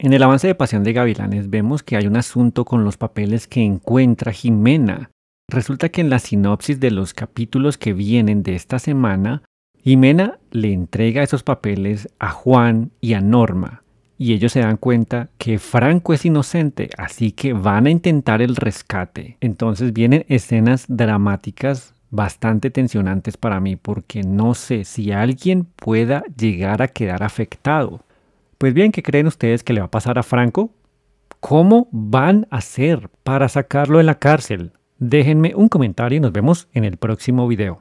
En el avance de Pasión de Gavilanes vemos que hay un asunto con los papeles que encuentra Jimena. Resulta que en la sinopsis de los capítulos que vienen de esta semana, Jimena le entrega esos papeles a Juan y a Norma, y ellos se dan cuenta que Franco es inocente, así que van a intentar el rescate. Entonces vienen escenas dramáticas bastante tensionantes para mí, porque no sé si alguien pueda llegar a quedar afectado. Pues bien, ¿qué creen ustedes que le va a pasar a Franco? ¿Cómo van a hacer para sacarlo de la cárcel? Déjenme un comentario y nos vemos en el próximo video.